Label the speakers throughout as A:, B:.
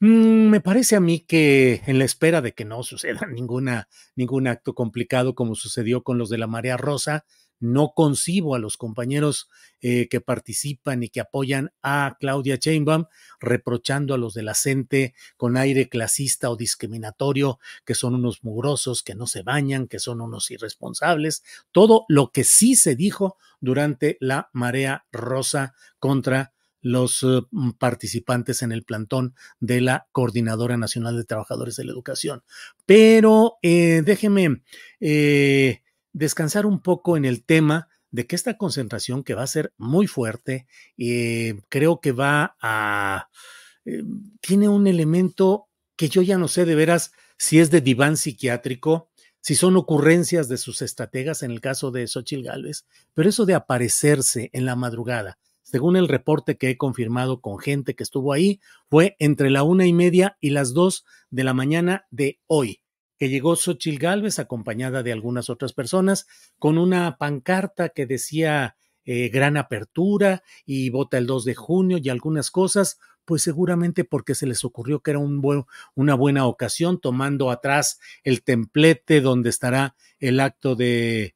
A: Mm, me parece a mí que en la espera de que no suceda ninguna, ningún acto complicado como sucedió con los de la Marea Rosa, no concibo a los compañeros eh, que participan y que apoyan a Claudia Chainbaum, reprochando a los de la gente con aire clasista o discriminatorio, que son unos mugrosos, que no se bañan, que son unos irresponsables, todo lo que sí se dijo durante la marea rosa contra los eh, mm, participantes en el plantón de la Coordinadora Nacional de Trabajadores de la Educación. Pero eh, déjeme eh, descansar un poco en el tema de que esta concentración que va a ser muy fuerte, eh, creo que va a... tiene un elemento que yo ya no sé de veras si es de diván psiquiátrico, si son ocurrencias de sus estrategas en el caso de Xochitl Gálvez, pero eso de aparecerse en la madrugada, según el reporte que he confirmado con gente que estuvo ahí, fue entre la una y media y las dos de la mañana de hoy, que llegó Xochil Gálvez acompañada de algunas otras personas con una pancarta que decía eh, gran apertura y vota el 2 de junio y algunas cosas, pues seguramente porque se les ocurrió que era un una buena ocasión, tomando atrás el templete donde estará el acto de,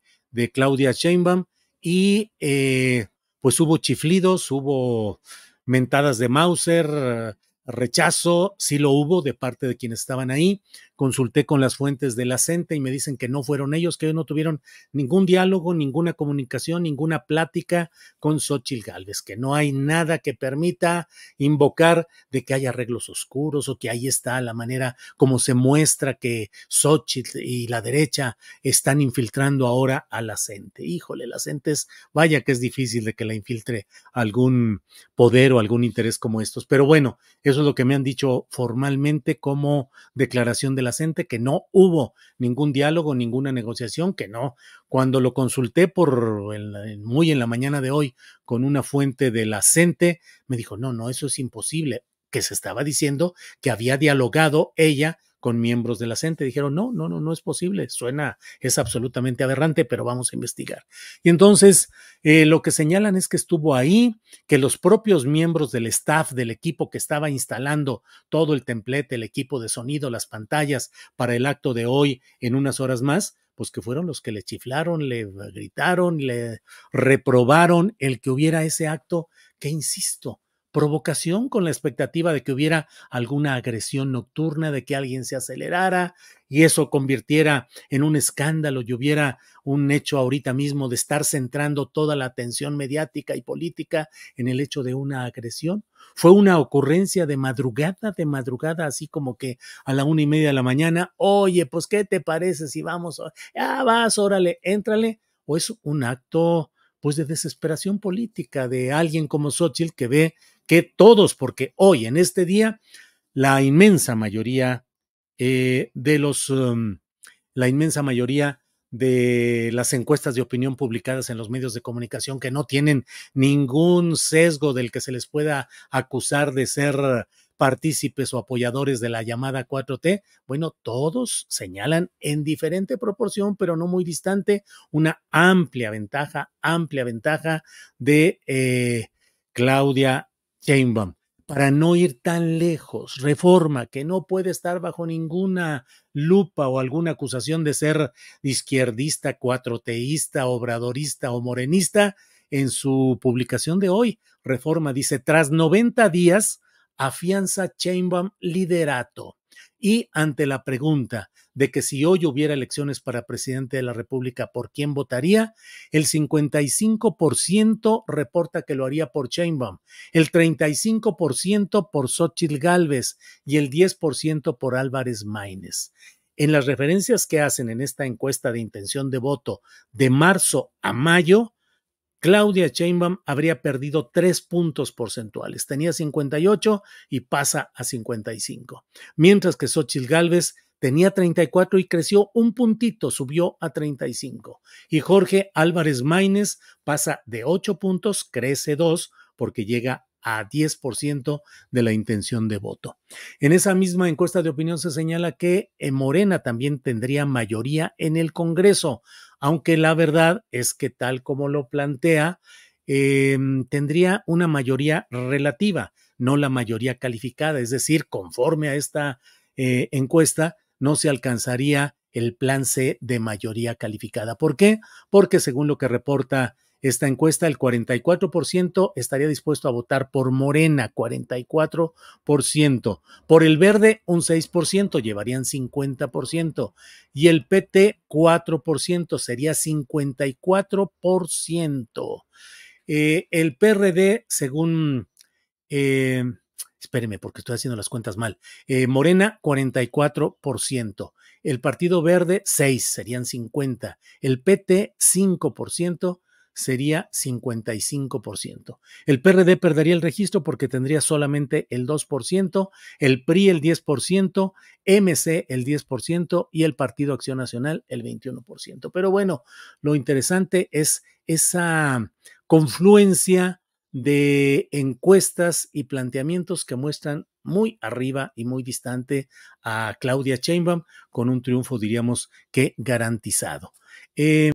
A: Claudia Sheinbaum y eh, pues hubo chiflidos, hubo mentadas de Mauser, rechazo, sí lo hubo de parte de quienes estaban ahí. Consulté con las fuentes de la CENTE y me dicen que no fueron ellos, que no tuvieron ningún diálogo, ninguna comunicación, ninguna plática con Xochitl Gálvez, que no hay nada que permita invocar de que haya arreglos oscuros o que ahí está la manera como se muestra que Xochitl y la derecha están infiltrando ahora a la CENTE. Híjole, la CENTE es, vaya que es difícil de que la infiltre algún poder o algún interés como estos, pero bueno, eso lo que me han dicho formalmente como declaración de la gente, que no hubo ningún diálogo, ninguna negociación, que no. Cuando lo consulté por muy en la mañana de hoy con una fuente de la CENTE, me dijo, no, no, eso es imposible, que se estaba diciendo que había dialogado ella con miembros de la gente. Dijeron, no, no, no, no es posible, suena, es absolutamente aberrante, pero vamos a investigar. Y entonces, eh, lo que señalan es que estuvo ahí, que los propios miembros del staff, del equipo que estaba instalando todo el templete, el equipo de sonido, las pantallas para el acto de hoy en unas horas más, pues que fueron los que le chiflaron, le gritaron, le reprobaron el que hubiera ese acto que, insisto, provocación con la expectativa de que hubiera alguna agresión nocturna, de que alguien se acelerara y eso convirtiera en un escándalo y hubiera un hecho ahorita mismo de estar centrando toda la atención mediática y política en el hecho de una agresión. Fue una ocurrencia de madrugada, de madrugada, así como que a la una y media de la mañana, oye, pues, ¿qué te parece si vamos? Ah, vas, órale, éntrale. O es un acto, pues, de desesperación política de alguien como Sotil que ve que todos, porque hoy, en este día, la inmensa mayoría eh, de los, um, la inmensa mayoría de las encuestas de opinión publicadas en los medios de comunicación que no tienen ningún sesgo del que se les pueda acusar de ser partícipes o apoyadores de la llamada 4T, bueno, todos señalan en diferente proporción, pero no muy distante, una amplia ventaja, amplia ventaja de eh, Claudia para no ir tan lejos. Reforma, que no puede estar bajo ninguna lupa o alguna acusación de ser izquierdista, cuatroteísta, obradorista o morenista, en su publicación de hoy, Reforma dice, tras 90 días, afianza Chainbaum liderato. Y ante la pregunta de que si hoy hubiera elecciones para presidente de la República, ¿por quién votaría? El 55% reporta que lo haría por Chainbaum, el 35% por Xochitl Galvez y el 10% por Álvarez Maínez. En las referencias que hacen en esta encuesta de intención de voto de marzo a mayo, Claudia Chainbaum habría perdido tres puntos porcentuales. Tenía 58 y pasa a 55. Mientras que Xochitl Gálvez tenía 34 y creció un puntito, subió a 35. Y Jorge Álvarez Maínez pasa de 8 puntos, crece 2 porque llega a 10% de la intención de voto. En esa misma encuesta de opinión se señala que eh, Morena también tendría mayoría en el Congreso aunque la verdad es que tal como lo plantea, em, tendría una mayoría relativa, no la mayoría calificada, es decir, conforme a esta eh, encuesta, no se alcanzaría el plan C de mayoría calificada. ¿Por qué? Porque según lo que reporta esta encuesta, el 44% estaría dispuesto a votar por Morena, 44%, por el verde un 6%, llevarían 50%, y el PT 4%, sería 54%. Eh, el PRD, según... Eh, porque estoy haciendo las cuentas mal. Eh, Morena, 44%. El Partido Verde, 6, serían 50. El PT, 5% sería 55%. El PRD perdería el registro porque tendría solamente el 2%, el PRI el 10%, MC el 10% y el Partido Acción Nacional el 21%. Pero bueno, lo interesante es esa confluencia de encuestas y planteamientos que muestran muy arriba y muy distante a Claudia Sheinbaum con un triunfo, diríamos que garantizado. Eh,